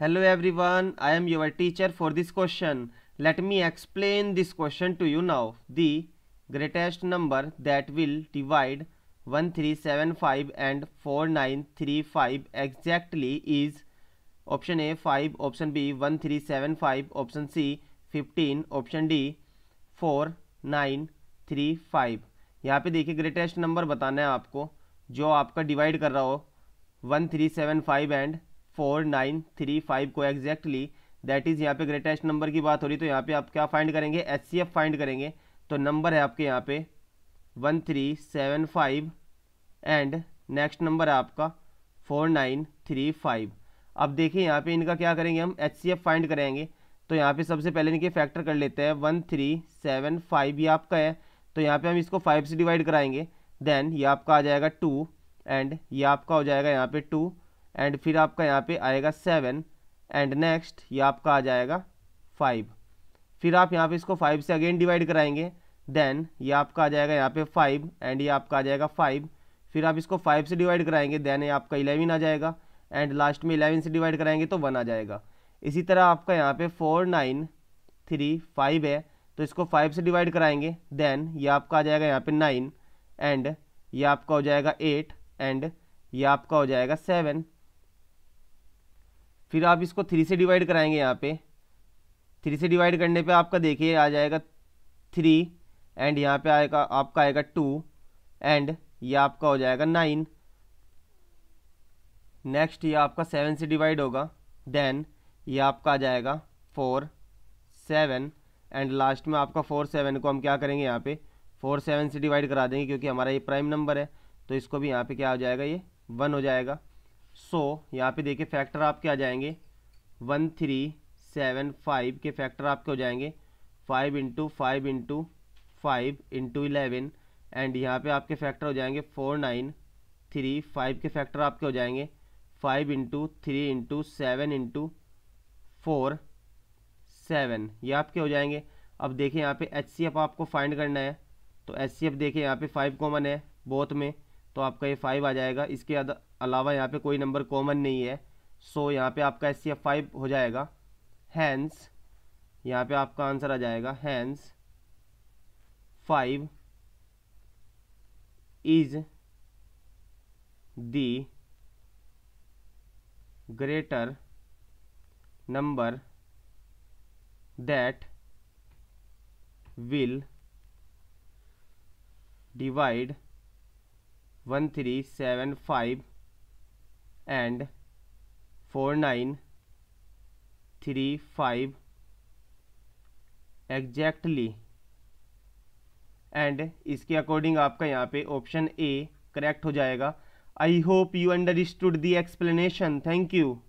hello everyone I am your teacher for this question let me explain this question to you now the greatest number that will divide 1375 and 4935 exactly is option A 5 option B 1375 option C 15 option D 4935 यहां पे देखिए greatest number बताना है आपको जो आपका divide कर रहा हो 1375 and 4935 four nine three five को एग्जैक्टली दैट इज़ यहाँ पे ग्रेटेस्ट नंबर की बात हो रही तो यहाँ पे आप क्या फाइंड करेंगे एच सी एफ फाइंड करेंगे तो नंबर है आपके यहाँ पे one three seven five and next number है आपका फोर नाइन थ्री फाइव अब देखिए यहाँ पे इनका क्या करेंगे हम एच सी एफ फाइंड करेंगे तो यहाँ पे सबसे पहले इनके फैक्टर कर लेते हैं वन थ्री सेवन फाइव ये आपका है तो यहाँ पे हम इसको फाइव से डिवाइड कराएंगे देन ये आपका आ जाएगा टू एंड ये आपका हो जाएगा यहाँ पे टू एंड फिर आपका यहाँ पे आएगा सेवन एंड नेक्स्ट ये आपका आ जाएगा फाइव फिर आप यहाँ पे इसको फाइव से अगेन डिवाइड कराएंगे देन ये आपका आ जाएगा यहाँ पे फाइव एंड ये आपका आ जाएगा फाइव फिर आप इसको फाइव से डिवाइड कराएंगे देन ये आपका इलेवन आ जाएगा एंड लास्ट में इलेवन से डिवाइड कराएंगे तो वन आ जाएगा इसी तरह आपका यहाँ पे फोर नाइन थ्री फाइव है तो इसको फाइव से डिवाइड कराएंगे देन ये आपका आ जाएगा यहाँ पे नाइन एंड ये आपका हो जाएगा एट एंड ये आपका हो जाएगा सेवन फिर आप इसको थ्री से डिवाइड कराएंगे यहाँ पे थ्री से डिवाइड करने पे आपका देखिए आ जाएगा थ्री एंड यहाँ पे आएगा आपका आएगा टू एंड ये आपका हो जाएगा नाइन नेक्स्ट ये आपका सेवन से डिवाइड होगा देन ये आपका आ जाएगा फोर सेवन एंड लास्ट में आपका फोर सेवन को हम क्या करेंगे यहाँ पे फोर सेवन से डिवाइड करा देंगे क्योंकि हमारा ये प्राइम नंबर है तो इसको भी यहाँ पे क्या हो जाएगा ये वन हो जाएगा सो यहाँ पे देखिए फैक्टर आपके आ जाएंगे वन थ्री सेवन फाइव के फैक्टर आपके हो जाएंगे five into five into five into eleven and यहाँ पे आपके फैक्टर हो जाएंगे फोर नाइन थ्री फाइव के फैक्टर आपके हो जाएंगे five into three into seven into four seven ये आपके हो जाएंगे अब देखिए यहाँ पे एच सी एफ आपको फाइंड करना है तो एच सी एफ देखिए यहाँ पे फाइव कॉमन है बोथ में तो आपका ये फाइव आ जाएगा इसके अलावा यहाँ पे कोई नंबर कॉमन नहीं है सो यहाँ पे आपका एस सी एफ फाइव हो जाएगा हैंस यहाँ पे आपका आंसर आ जाएगा hence five is the greater number that will divide one three seven five and four nine three five exactly and इसके अकॉर्डिंग आपका यहाँ पे ऑप्शन ए करेक्ट हो जाएगा I hope you understood the explanation thank you